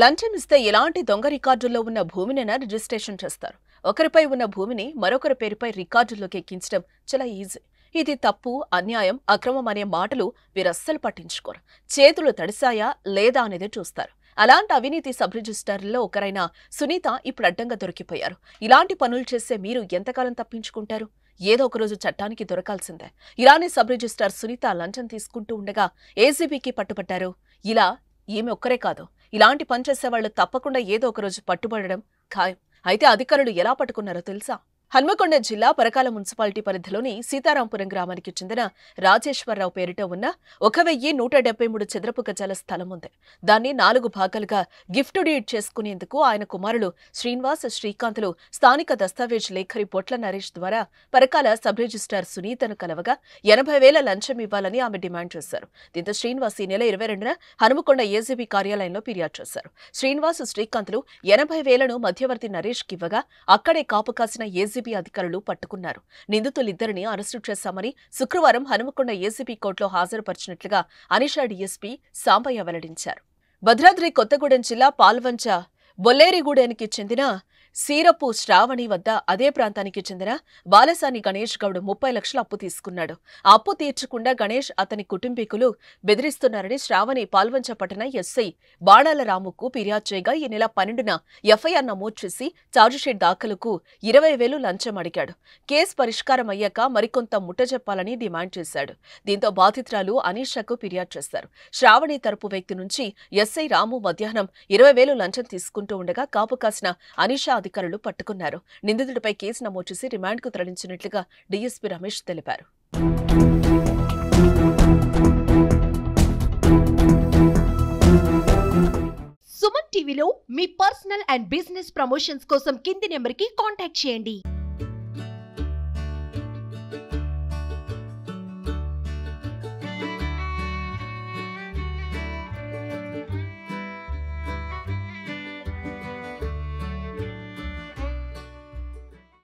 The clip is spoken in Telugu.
లంచం ఇస్తే ఎలాంటి దొంగ రికార్డుల్లో ఉన్న భూమినైనా రిజిస్ట్రేషన్ చేస్తారు ఒకరిపై ఉన్న భూమిని మరొకరి పేరుపై రికార్డుల్లోకి ఎక్కించడం చాలా ఈజీ ఇది తప్పు అన్యాయం అక్రమం అనే మాటలు వీరస్సలు పట్టించుకోరు చేతులు తడిసాయా లేదా అనేది చూస్తారు అలాంటి అవినీతి సబ్ రిజిస్టర్లో ఒకరైన సునీత ఇప్పుడు అడ్డంగా దొరికిపోయారు ఇలాంటి పనులు చేస్తే మీరు ఎంతకాలం తప్పించుకుంటారు ఏదో ఒకరోజు చట్టానికి దొరకాల్సిందే ఇలానే సబ్ రిజిస్టార్ సునీత లంచం తీసుకుంటూ ఉండగా ఏసీబీకి పట్టుబట్టారు ఇలా ఈమె ఒక్కరే కాదు ఇలాంటి పనిచేసే వాళ్ళు తప్పకుండా ఏదో ఒకరోజు పట్టుబడడం ఖాయం అయితే అధికారులు ఎలా పట్టుకున్నారో తెలుసా హన్మకొండ జిల్లా పరకాల మున్సిపాలిటీ పరిధిలోని సీతారాంపురం గ్రామానికి చెందిన రాజేశ్వరరావు పేరిట ఉన్న ఒక వెయ్యి నూట డెబ్బై మూడు చదరపు గజాల స్థలం ఉంది దాన్ని నాలుగు భాగాలుగా గిఫ్ట్ డీడ్ చేసుకునేందుకు ఆయన కుమారులు శ్రీనివాస్ శ్రీకాంత్లు స్థానిక దస్తావేజ్ లేఖరి పొట్ల నరేష్ ద్వారా పరకాల సబ్ రిజిస్టార్ సునీతను కలవగా ఎనభై వేల లంచం ఇవ్వాలని ఆమె డిమాండ్ చేశారు దీంతో శ్రీనివాస్ ఈ నెల ఇరవై రెండున హన్మకొండ ఏజీబీ కార్యాలయంలో ఫిర్యాదు చేశారు శ్రీనివాస్ శ్రీకాంత్లు ఎనభై వేలను మధ్యవర్తి నరేష్కి ఇవ్వగా అక్కడే కాపు కాసిన ఏజీ ఏసీబీ అధికారులు పట్టుకున్నారు నిందితులిద్దరిని అరెస్టు చేశామని శుక్రవారం హనుమకొండ ఏసీబీ కోర్టులో హాజరుపరిచినట్లుగా అనిషా డీఎస్పీ సాంబయ్య వెల్లడించారు భద్రాద్రి కొత్తగూడెం జిల్లా పాల్వంచ బొల్లేరిగూడెనికి చెందిన సీరపు శ్రావణి వద్ద అదే ప్రాంతానికి చెందిన బాలసాని గణేష్ గౌడ్ ముప్పై లక్షల అప్పు తీసుకున్నాడు అప్పు తీర్చకుండా గణేష్ అతని కుటుంబీకులు బెదిరిస్తున్నారని శ్రావణి పాల్వంచ పట్టణ ఎస్ఐ బాణాలరాముకు రాముకు ఫిర్యాదు చేయగా ఈ నెల పన్నెండున ఎఫ్ఐఆర్ నమోదు చేసి ఛార్జిషీట్ దాఖలుకు ఇరవై వేలు లంచం అడిగాడు కేసు పరిష్కారం అయ్యాక మరికొంత చెప్పాలని డిమాండ్ చేశాడు దీంతో బాధితురాలు అనీషకు ఫిర్యాదు చేశారు శ్రావణి తరపు వ్యక్తి నుంచి ఎస్ఐ రాము మధ్యాహ్నం ఇరవై వేలు లంచం తీసుకుంటూ ఉండగా కాపు కాసిన అనీషా అధికారులు పట్టుకున్నారు నిందితుడిపై కేసు నమోదు చేసి రిమాండ్కు తరలించినట్లుగా డీఎస్పీ రమేష్ తెలిపారు సుమన్ టీవీలో మీ పర్సనల్ అండ్ బిజినెస్ ప్రమోషన్స్ కోసం కింది నెంబర్కి కాంటాక్ట్ చేయండి